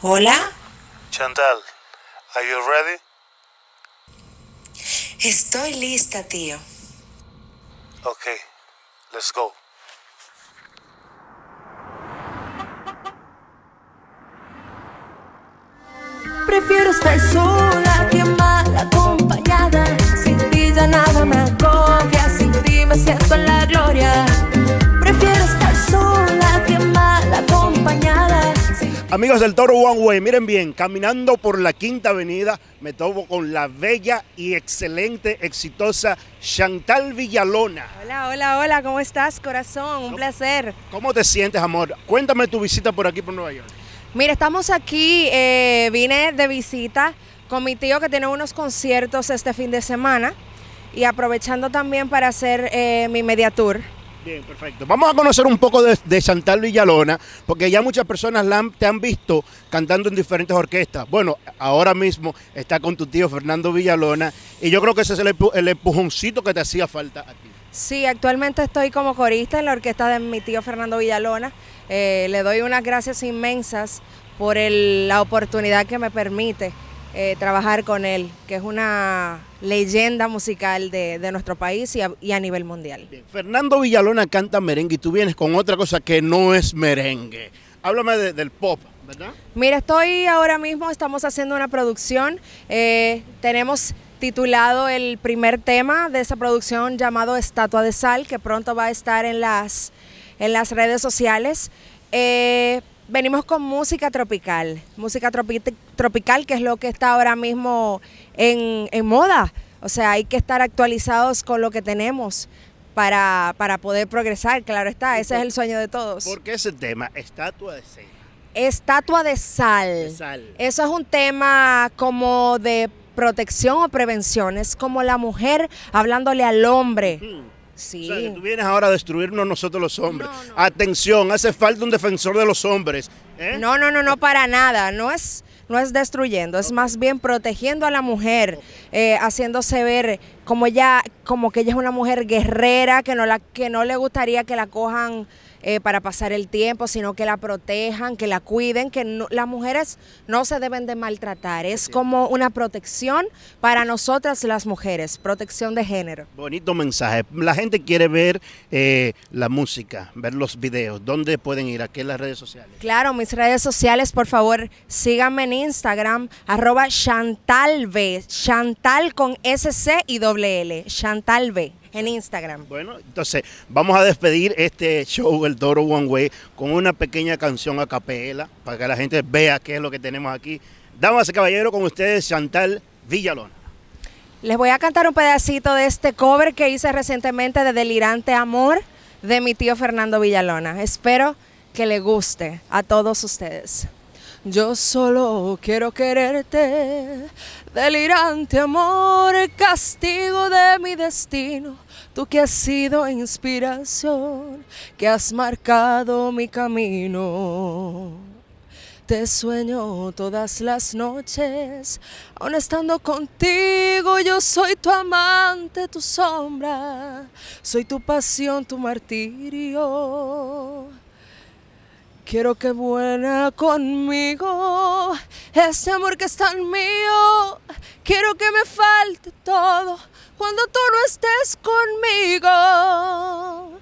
Hola. Chantal, are you ready? Estoy lista, tío. Okay, let's go. Prefiero estar sola. Amigos del Toro One Way, miren bien, caminando por la Quinta Avenida me topo con la bella y excelente, exitosa Chantal Villalona. Hola, hola, hola, ¿cómo estás, corazón? Un placer. ¿Cómo te sientes, amor? Cuéntame tu visita por aquí, por Nueva York. Mira, estamos aquí, eh, vine de visita con mi tío que tiene unos conciertos este fin de semana y aprovechando también para hacer eh, mi media tour. Bien, perfecto. Vamos a conocer un poco de, de Chantal Villalona, porque ya muchas personas la te han visto cantando en diferentes orquestas. Bueno, ahora mismo está con tu tío Fernando Villalona, y yo creo que ese es el, el empujoncito que te hacía falta a ti. Sí, actualmente estoy como corista en la orquesta de mi tío Fernando Villalona. Eh, le doy unas gracias inmensas por la oportunidad que me permite eh, trabajar con él, que es una leyenda musical de, nuestro país y a, nivel mundial. Fernando Villalona canta merengue y tú vienes con otra cosa que no es merengue. Háblame del pop. ¿verdad? Mira, estoy ahora mismo, estamos haciendo una producción, eh, tenemos titulado el primer tema de esa producción llamado Estatua de Sal, que pronto va a estar en las, en las redes sociales. Eh, Venimos con música tropical, música tropical que es lo que está ahora mismo en, moda. O sea, hay que estar actualizados con lo que tenemos para, para poder progresar, claro está, ese es el sueño de todos. ¿Por qué ese tema? Estatua de sal. Estatua de sal. Eso es un tema como de protección o prevención, es como la mujer hablándole al hombre. Sí. O sea, tú vienes ahora a destruirnos nosotros los hombres. Atención, hace falta un defensor de los hombres. ¿eh? No, no, no, no, para nada. No es, no es destruyendo, es más bien protegiendo a la mujer, eh, haciéndose ver como ella como que ella es una mujer guerrera, que no la, que no le gustaría que la cojan eh, para pasar el tiempo, sino que la protejan, que la cuiden, que las mujeres no se deben de maltratar. Es como una protección para nosotras las mujeres, protección de género. Bonito mensaje. La gente quiere ver eh, la música, ver los videos. ¿Dónde pueden ir? ¿A en las redes sociales. Claro, mis redes sociales, por favor, síganme en Instagram, arroba Chantal B. Chantal con SC y doble L. Chantal B en Instagram. Bueno, entonces vamos a despedir este show, El Toro One Way, con una pequeña canción a capela para que la gente vea qué es lo que tenemos aquí. Damas y caballeros, con ustedes Chantal Villalona. Les voy a cantar un pedacito de este cover que hice recientemente de Delirante Amor de mi tío Fernando Villalona. Espero que le guste a todos ustedes. Yo solo quiero quererte, delirante amor, castigo de mi destino. Tú que has sido inspiración, que has marcado mi camino. Te sueño todas las noches, aún estando contigo yo soy tu amante, tu sombra, soy tu pasión, tu martirio. Quiero que vuela conmigo ese amor que es tan mío, oh, quiero que me falte todo cuando tú no estés conmigo.